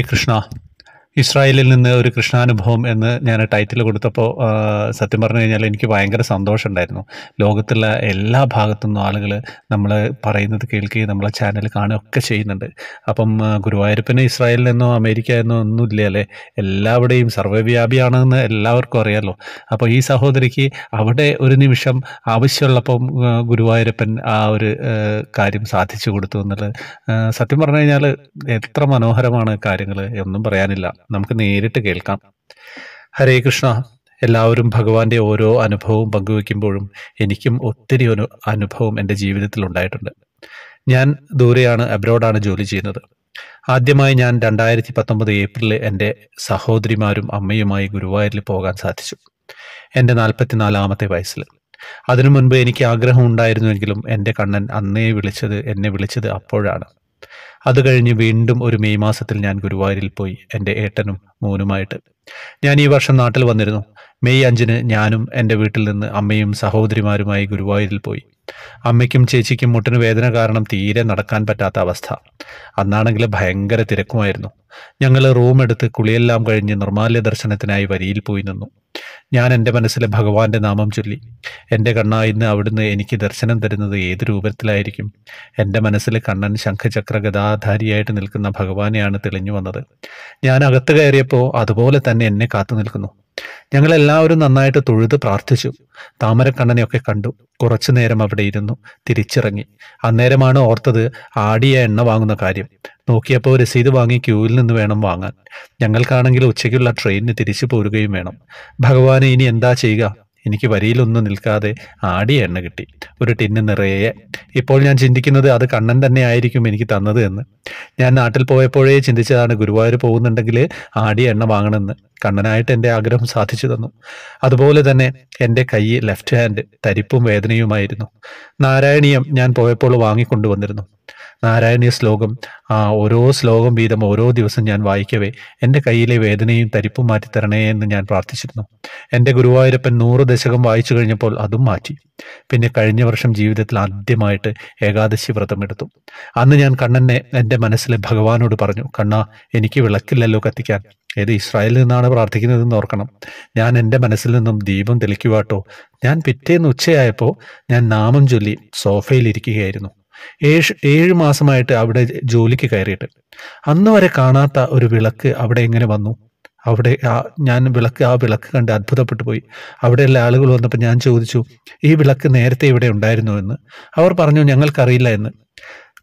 eckelschnar ഇസ്രായേലിൽ നിന്ന് ഒരു കൃഷ്ണാനുഭവം എന്ന് ഞാൻ ടൈറ്റിൽ കൊടുത്തപ്പോൾ സത്യം പറഞ്ഞു കഴിഞ്ഞാൽ എനിക്ക് ഭയങ്കര സന്തോഷമുണ്ടായിരുന്നു ലോകത്തുള്ള എല്ലാ ഭാഗത്തുനിന്നും ആളുകൾ നമ്മൾ പറയുന്നത് കേൾക്കുകയും നമ്മളെ ചാനൽ കാണുകയൊക്കെ ചെയ്യുന്നുണ്ട് അപ്പം ഗുരുവായൂരപ്പന് ഇസ്രായേലിൽ നിന്നോ അമേരിക്ക എന്നോ ഒന്നുമില്ല അല്ലേ എല്ലാവിടെയും സർവ്വവ്യാപിയാണെന്ന് എല്ലാവർക്കും അറിയാമല്ലോ അപ്പോൾ ഈ സഹോദരിക്ക് അവിടെ ഒരു നിമിഷം ആവശ്യമുള്ളപ്പം ഗുരുവായൂരപ്പൻ ആ ഒരു കാര്യം സാധിച്ചു കൊടുത്തു എന്നുള്ളത് സത്യം പറഞ്ഞു കഴിഞ്ഞാൽ എത്ര മനോഹരമാണ് കാര്യങ്ങൾ ഒന്നും പറയാനില്ല നമുക്ക് നേരിട്ട് കേൾക്കാം ഹരേ കൃഷ്ണ എല്ലാവരും ഭഗവാന്റെ ഓരോ അനുഭവവും പങ്കുവെക്കുമ്പോഴും എനിക്കും ഒത്തിരി ഒരു അനുഭവം എൻ്റെ ജീവിതത്തിൽ ഉണ്ടായിട്ടുണ്ട് ഞാൻ ദൂരെയാണ് അബ്രോഡാണ് ജോലി ചെയ്യുന്നത് ആദ്യമായി ഞാൻ രണ്ടായിരത്തി പത്തൊമ്പത് ഏപ്രിലിൽ എൻ്റെ സഹോദരിമാരും അമ്മയുമായി ഗുരുവായൂരിൽ പോകാൻ സാധിച്ചു എൻ്റെ നാൽപ്പത്തിനാലാമത്തെ വയസ്സിൽ അതിനു മുൻപ് എനിക്ക് ആഗ്രഹം ഉണ്ടായിരുന്നുവെങ്കിലും എൻ്റെ കണ്ണൻ അന്നേ വിളിച്ചത് എന്നെ വിളിച്ചത് അപ്പോഴാണ് അത് കഴിഞ്ഞ് വീണ്ടും ഒരു മെയ് മാസത്തിൽ ഞാൻ ഗുരുവായൂരിൽ പോയി എൻ്റെ ഏട്ടനും മോനുമായിട്ട് ഞാൻ ഈ വർഷം നാട്ടിൽ വന്നിരുന്നു മെയ് അഞ്ചിന് ഞാനും എൻ്റെ വീട്ടിൽ നിന്ന് അമ്മയും സഹോദരിമാരുമായി ഗുരുവായൂരിൽ പോയി അമ്മയ്ക്കും ചേച്ചിക്കും മുട്ടിന് വേദന കാരണം തീരെ നടക്കാൻ പറ്റാത്ത അവസ്ഥ അന്നാണെങ്കിൽ ഭയങ്കര തിരക്കുമായിരുന്നു ഞങ്ങൾ റൂം എടുത്ത് കുളിയെല്ലാം കഴിഞ്ഞ് നിർമാല്യ ദർശനത്തിനായി വരിയിൽ പോയി നിന്നു ഞാൻ എൻ്റെ മനസ്സിലെ ഭഗവാന്റെ നാമം ചൊല്ലി എൻ്റെ കണ്ണ ഇന്ന് അവിടുന്ന് എനിക്ക് ദർശനം തരുന്നത് ഏത് രൂപത്തിലായിരിക്കും എൻ്റെ മനസ്സിൽ കണ്ണൻ ശംഖചക്ര ഗതാധാരിയായിട്ട് നിൽക്കുന്ന ഭഗവാനെയാണ് തെളിഞ്ഞു വന്നത് ഞാൻ അകത്ത് കയറിയപ്പോൾ അതുപോലെ തന്നെ എന്നെ കാത്തു നിൽക്കുന്നു ഞങ്ങളെല്ലാവരും നന്നായിട്ട് തൊഴുത് പ്രാർത്ഥിച്ചു താമരക്കണ്ണനെയൊക്കെ കണ്ടു കുറച്ചു നേരം അവിടെ ഇരുന്നു തിരിച്ചിറങ്ങി അന്നേരമാണ് ഓർത്തത് ആടിയ എണ്ണ വാങ്ങുന്ന കാര്യം നോക്കിയപ്പോൾ രസീത് വാങ്ങി ക്യൂവിൽ നിന്ന് വേണം വാങ്ങാൻ ഞങ്ങൾക്കാണെങ്കിൽ ഉച്ചയ്ക്കുള്ള ട്രെയിനിന് തിരിച്ചു പോരുകയും വേണം ഭഗവാനെ ഇനി എന്താ ചെയ്യുക എനിക്ക് വരിയിലൊന്നും നിൽക്കാതെ ആടിയ എണ്ണ കിട്ടി ഒരു ടിന്ന് നിറയെ ഇപ്പോൾ ഞാൻ ചിന്തിക്കുന്നത് അത് കണ്ണൻ തന്നെ ആയിരിക്കും എനിക്ക് തന്നത് എന്ന് ഞാൻ നാട്ടിൽ പോയപ്പോഴേ ചിന്തിച്ചതാണ് ഗുരുവായൂർ പോകുന്നുണ്ടെങ്കിൽ ആടിയ എണ്ണ വാങ്ങണമെന്ന് കണ്ണനായിട്ട് എൻ്റെ ആഗ്രഹം സാധിച്ചു തന്നു അതുപോലെ തന്നെ എൻ്റെ കൈ ലെഫ്റ്റ് ഹാൻഡ് തരിപ്പും വേദനയുമായിരുന്നു നാരായണീയം ഞാൻ പോയപ്പോൾ വാങ്ങിക്കൊണ്ടുവന്നിരുന്നു നാരായണീയ ശ്ലോകം ഓരോ ശ്ലോകം വീതം ഓരോ ദിവസം ഞാൻ വായിക്കവേ എൻ്റെ കയ്യിലെ വേദനയും തരിപ്പും മാറ്റിത്തരണേ എന്ന് ഞാൻ പ്രാർത്ഥിച്ചിരുന്നു എൻ്റെ ഗുരുവായൂരപ്പൻ നൂറ് ദശകം വായിച്ചു കഴിഞ്ഞപ്പോൾ അതും മാറ്റി പിന്നെ കഴിഞ്ഞ വർഷം ജീവിതത്തിൽ ആദ്യമായിട്ട് ഏകാദശി വ്രതം എടുത്തു അന്ന് ഞാൻ കണ്ണനെ എൻ്റെ മനസ്സിലെ ഭഗവാനോട് പറഞ്ഞു കണ്ണ എനിക്ക് വിളക്കില്ലല്ലോ കത്തിക്കാൻ ഏത് ഇസ്രായേലിൽ നിന്നാണ് പ്രാർത്ഥിക്കുന്നതെന്ന് ഓർക്കണം ഞാൻ എൻ്റെ മനസ്സിൽ നിന്നും ദീപം തെളിക്കുവാട്ടോ ഞാൻ പിറ്റേന്ന് ഉച്ചയായപ്പോൾ ഞാൻ നാമം ചൊല്ലി സോഫയിൽ ഇരിക്കുകയായിരുന്നു ഏഴ് ഏഴ് മാസമായിട്ട് അവിടെ ജോലിക്ക് കയറിയിട്ട് അന്ന് വരെ കാണാത്ത ഒരു വിളക്ക് അവിടെ എങ്ങനെ വന്നു അവിടെ ആ ഞാൻ വിളക്ക് ആ വിളക്ക് കണ്ട് അത്ഭുതപ്പെട്ടു പോയി അവിടെയുള്ള ആളുകൾ വന്നപ്പോൾ ഞാൻ ചോദിച്ചു ഈ വിളക്ക് നേരത്തെ ഇവിടെ ഉണ്ടായിരുന്നു എന്ന് അവർ പറഞ്ഞു ഞങ്ങൾക്കറിയില്ല എന്ന്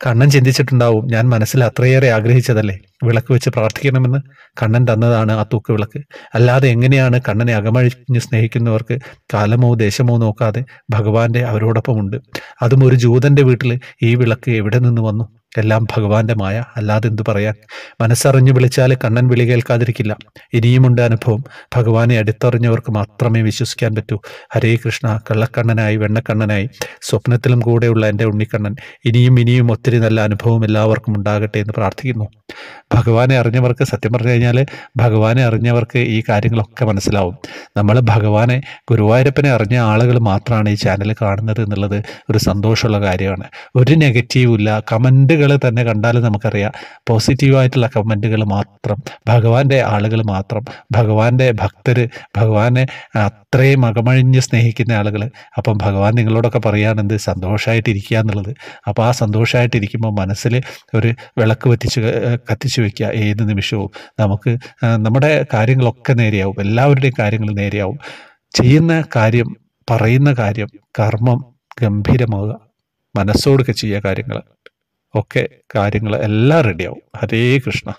കണ്ണൻ ചിന്തിച്ചിട്ടുണ്ടാവും ഞാൻ മനസ്സിൽ അത്രയേറെ ആഗ്രഹിച്ചതല്ലേ വിളക്ക് വെച്ച് പ്രാർത്ഥിക്കണമെന്ന് കണ്ണൻ തന്നതാണ് ആ തൂക്ക് വിളക്ക് അല്ലാതെ എങ്ങനെയാണ് കണ്ണനെ അകമഴിഞ്ഞ് സ്നേഹിക്കുന്നവർക്ക് കാലമോ ദേശമോ നോക്കാതെ ഭഗവാന്റെ അവരോടൊപ്പമുണ്ട് അതും ഒരു ജൂതന്റെ വീട്ടിൽ ഈ വിളക്ക് എവിടെ നിന്ന് വന്നു എല്ലാം ഭഗവാന്റെ മായ അല്ലാതെ എന്തു പറയാൻ മനസ്സറിഞ്ഞു വിളിച്ചാൽ കണ്ണൻ വിളി കേൾക്കാതിരിക്കില്ല ഇനിയുമുണ്ട് അനുഭവം ഭഗവാനെ അടുത്തറിഞ്ഞവർക്ക് മാത്രമേ വിശ്വസിക്കാൻ പറ്റൂ ഹരേ കൃഷ്ണ കള്ളക്കണ്ണനായി വെണ്ണക്കണ്ണനായി സ്വപ്നത്തിലും കൂടെയുള്ള എൻ്റെ ഉണ്ണിക്കണ്ണൻ ഇനിയും ഇനിയും ഒത്തിരി നല്ല അനുഭവം എല്ലാവർക്കും ഉണ്ടാകട്ടെ എന്ന് പ്രാർത്ഥിക്കുന്നു ഭഗവാനെ അറിഞ്ഞവർക്ക് സത്യം പറഞ്ഞു കഴിഞ്ഞാൽ ഭഗവാനെ അറിഞ്ഞവർക്ക് ഈ കാര്യങ്ങളൊക്കെ മനസ്സിലാവും നമ്മൾ ഭഗവാനെ ഗുരുവായൂരപ്പനെ അറിഞ്ഞ ആളുകൾ മാത്രമാണ് ഈ ചാനൽ കാണുന്നത് എന്നുള്ളത് ഒരു സന്തോഷമുള്ള കാര്യമാണ് ഒരു നെഗറ്റീവും ഇല്ല കമൻറ്റുകൾ തന്നെ കണ്ടാൽ നമുക്കറിയാം പോസിറ്റീവായിട്ടുള്ള കമൻറ്റുകൾ മാത്രം ഭഗവാന്റെ ആളുകൾ മാത്രം ഭഗവാന്റെ ഭക്തർ ഭഗവാനെ അത്രയും അകമഴിഞ്ഞ് സ്നേഹിക്കുന്ന ആളുകൾ അപ്പം ഭഗവാൻ നിങ്ങളോടൊക്കെ പറയുകയാണെന്ത് സന്തോഷമായിട്ടിരിക്കുക എന്നുള്ളത് അപ്പോൾ ആ സന്തോഷമായിട്ടിരിക്കുമ്പോൾ മനസ്സിൽ ഒരു വിളക്ക് പറ്റിച്ച് കത്തിച്ചു വെക്കുക ഏത് നിമിഷവും നമുക്ക് നമ്മുടെ കാര്യങ്ങളൊക്കെ നേരെയാവും എല്ലാവരുടെയും കാര്യങ്ങൾ നേരെയാവും ചെയ്യുന്ന കാര്യം പറയുന്ന കാര്യം കർമ്മം ഗംഭീരമാവുക മനസ്സോടൊക്കെ ചെയ്യുക കാര്യങ്ങൾ ഒക്കെ കാര്യങ്ങൾ എല്ലാം റെഡിയാവും ഹരേ കൃഷ്ണ